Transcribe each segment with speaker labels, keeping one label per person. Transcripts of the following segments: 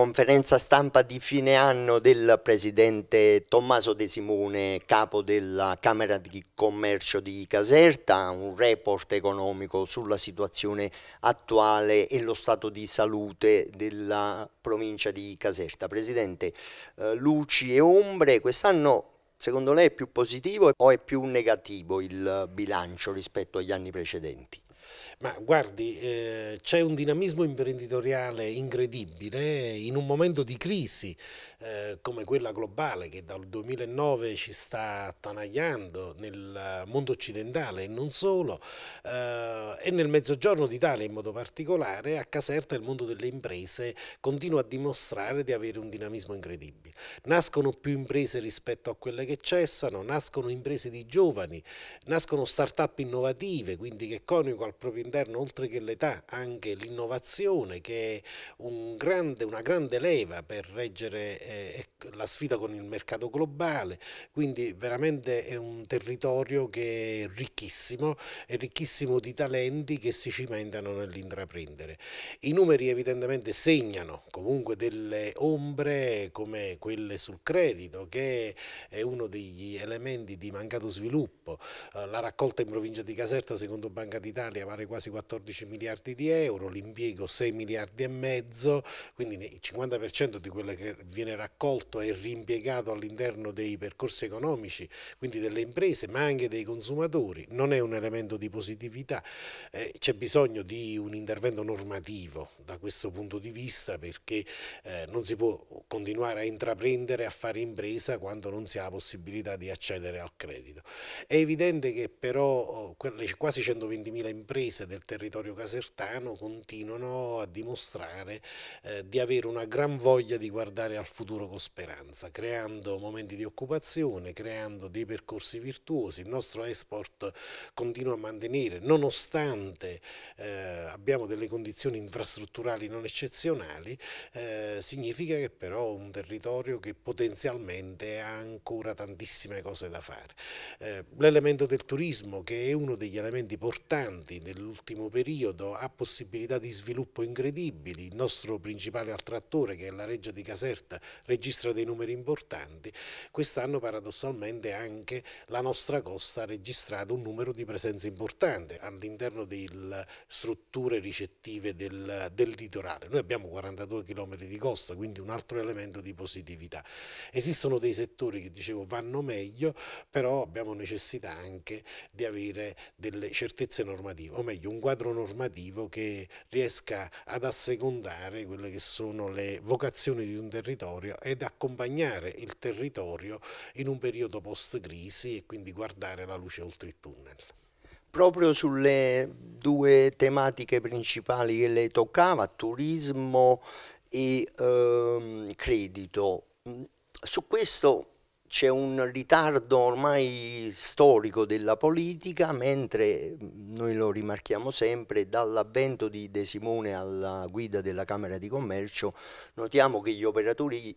Speaker 1: conferenza stampa di fine anno del presidente Tommaso De Simone, capo della Camera di Commercio di Caserta, un report economico sulla situazione attuale e lo stato di salute della provincia di Caserta. Presidente, eh, luci e ombre, quest'anno secondo lei è più positivo o è più negativo il bilancio rispetto agli anni precedenti?
Speaker 2: Ma guardi, eh, c'è un dinamismo imprenditoriale incredibile in un momento di crisi eh, come quella globale che dal 2009 ci sta attanagliando nel mondo occidentale e non solo, eh, e nel mezzogiorno d'Italia in modo particolare, a Caserta il mondo delle imprese continua a dimostrare di avere un dinamismo incredibile. Nascono più imprese rispetto a quelle che cessano, nascono imprese di giovani, nascono start-up innovative, quindi che coniugano al proprio interno, oltre che l'età, anche l'innovazione che è un grande, una grande leva per reggere eh, la sfida con il mercato globale, quindi veramente è un territorio che è ricchissimo, è ricchissimo di talenti che si cimentano nell'intraprendere. I numeri evidentemente segnano comunque delle ombre come quelle sul credito che è uno degli elementi di mancato sviluppo, eh, la raccolta in provincia di Caserta secondo Banca d'Italia vale quasi 14 miliardi di euro, l'impiego 6 miliardi e mezzo, quindi il 50% di quello che viene raccolto è rimpiegato all'interno dei percorsi economici, quindi delle imprese, ma anche dei consumatori. Non è un elemento di positività. Eh, c'è bisogno di un intervento normativo da questo punto di vista perché eh, non si può continuare a intraprendere, a fare impresa quando non si ha la possibilità di accedere al credito. È evidente che però oh, quelle quasi 120 mila imprese imprese del territorio casertano continuano a dimostrare eh, di avere una gran voglia di guardare al futuro con speranza, creando momenti di occupazione, creando dei percorsi virtuosi. Il nostro export continua a mantenere, nonostante eh, abbiamo delle condizioni infrastrutturali non eccezionali, eh, significa che però è un territorio che potenzialmente ha ancora tantissime cose da fare. Eh, l'elemento del turismo, che è uno degli elementi portanti nell'ultimo periodo ha possibilità di sviluppo incredibili, il nostro principale attrattore che è la Reggia di Caserta registra dei numeri importanti, quest'anno paradossalmente anche la nostra costa ha registrato un numero di presenze importante all'interno delle strutture ricettive del, del litorale. Noi abbiamo 42 km di costa, quindi un altro elemento di positività. Esistono dei settori che dicevo vanno meglio, però abbiamo necessità anche di avere delle certezze normative normativo, o meglio un quadro normativo che riesca ad assecondare quelle che sono le vocazioni di un territorio ed accompagnare il territorio in un periodo post-crisi e quindi guardare la luce oltre il tunnel.
Speaker 1: Proprio sulle due tematiche principali che lei toccava, turismo e ehm, credito, mm, su questo c'è un ritardo ormai storico della politica, mentre noi lo rimarchiamo sempre, dall'avvento di De Simone alla guida della Camera di Commercio notiamo che gli operatori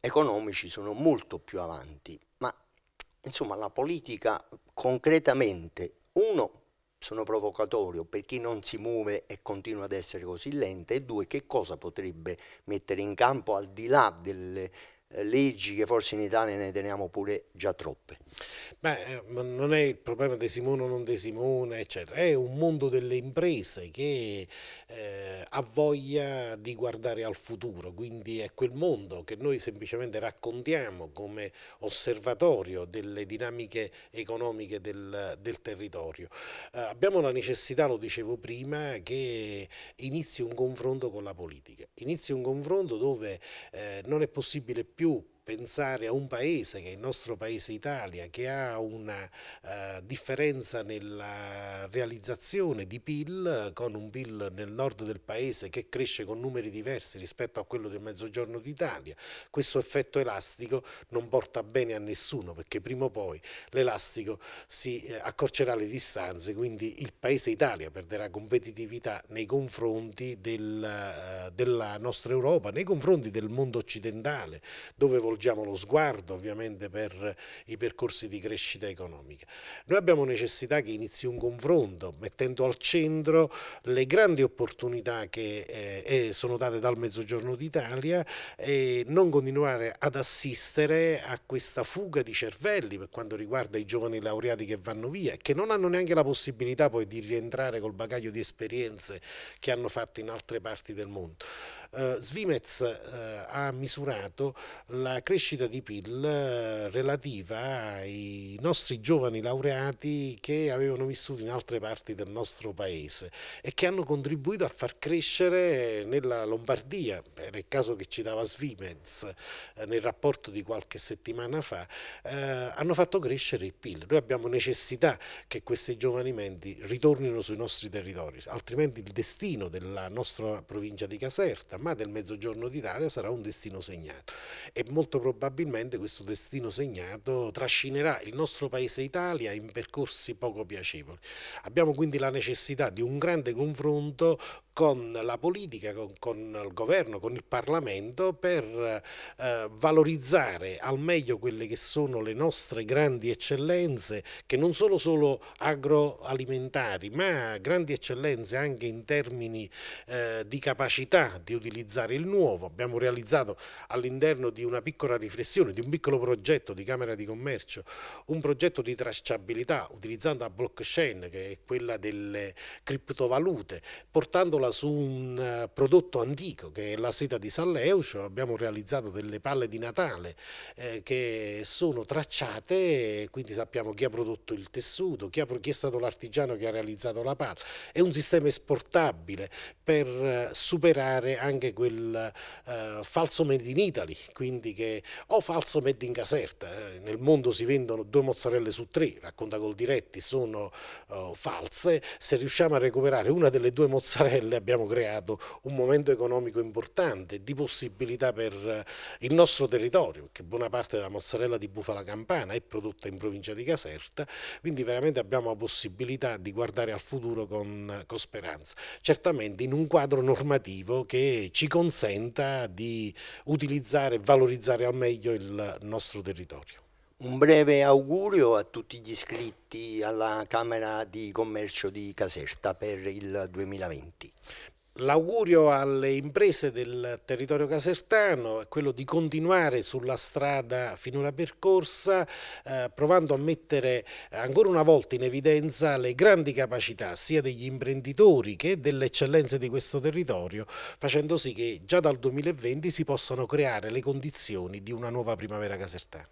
Speaker 1: economici sono molto più avanti, ma insomma la politica concretamente, uno, sono provocatorio per chi non si muove e continua ad essere così lenta e due, che cosa potrebbe mettere in campo al di là delle eh, leggi che forse in Italia ne teniamo pure già troppe.
Speaker 2: Beh, eh, non è il problema De Simone o non De Simone, eccetera, è un mondo delle imprese che eh, ha voglia di guardare al futuro, quindi è quel mondo che noi semplicemente raccontiamo come osservatorio delle dinamiche economiche del, del territorio. Eh, abbiamo la necessità, lo dicevo prima, che inizi un confronto con la politica, inizi un confronto dove eh, non è possibile più arrepio pensare a un paese che è il nostro paese Italia, che ha una eh, differenza nella realizzazione di PIL, con un PIL nel nord del paese che cresce con numeri diversi rispetto a quello del mezzogiorno d'Italia, questo effetto elastico non porta bene a nessuno perché prima o poi l'elastico si eh, accorcerà le distanze, quindi il paese Italia perderà competitività nei confronti del, eh, della nostra Europa, nei confronti del mondo occidentale, dove vuol rivolgiamo lo sguardo ovviamente per i percorsi di crescita economica. Noi abbiamo necessità che inizi un confronto mettendo al centro le grandi opportunità che eh, eh, sono date dal Mezzogiorno d'Italia e non continuare ad assistere a questa fuga di cervelli per quanto riguarda i giovani laureati che vanno via e che non hanno neanche la possibilità poi di rientrare col bagaglio di esperienze che hanno fatto in altre parti del mondo. Eh, Svimez eh, ha misurato la crescita di PIL eh, relativa ai nostri giovani laureati che avevano vissuto in altre parti del nostro paese e che hanno contribuito a far crescere nella Lombardia, era il caso che citava Svimez nel rapporto di qualche settimana fa, eh, hanno fatto crescere il PIL. Noi abbiamo necessità che queste giovani menti ritornino sui nostri territori, altrimenti il destino della nostra provincia di Caserta, ma del Mezzogiorno d'Italia sarà un destino segnato e molto probabilmente questo destino segnato trascinerà il nostro paese Italia in percorsi poco piacevoli. Abbiamo quindi la necessità di un grande confronto con la politica, con, con, il governo, con il Parlamento per eh, valorizzare al meglio quelle che sono le nostre grandi eccellenze che non sono solo agroalimentari ma grandi eccellenze anche in termini eh, di capacità di utilizzare il nuovo. Abbiamo realizzato all'interno di una piccola riflessione, di un piccolo progetto di Camera di Commercio, un progetto di tracciabilità utilizzando la blockchain che è quella delle criptovalute, portandola parola su un eh, prodotto antico che è la seta di San Leucio, abbiamo realizzato delle palle di Natale eh, che sono tracciate, quindi sappiamo chi ha prodotto il tessuto, chi, ha, chi è stato l'artigiano che ha realizzato la palla, è un sistema esportabile per eh, superare anche quel eh, falso made in Italy, quindi che, o falso made in Caserta, eh, nel mondo si vendono due mozzarelle su tre, racconta col diretti, sono eh, false, se riusciamo a recuperare una delle due mozzarelle abbiamo creato un momento economico importante, di possibilità per eh, il nostro territorio, perché buona parte della mozzarella di bufala campana è prodotta in provincia di Caserta, quindi veramente abbiamo la possibilità di guardare al futuro con, con speranza, certamente in un quadro normativo che ci consenta di utilizzare e valorizzare al meglio il nostro territorio.
Speaker 1: Un breve augurio a tutti gli iscritti alla Camera di Commercio di Caserta per il 2020. L'augurio alle imprese
Speaker 2: del territorio casertano è quello di continuare sulla strada finora percorsa, eh, provando a mettere ancora una volta in evidenza le grandi capacità sia degli imprenditori che delle eccellenze di questo territorio, facendo sì che già dal 2020 si possano creare le condizioni di una nuova primavera casertana.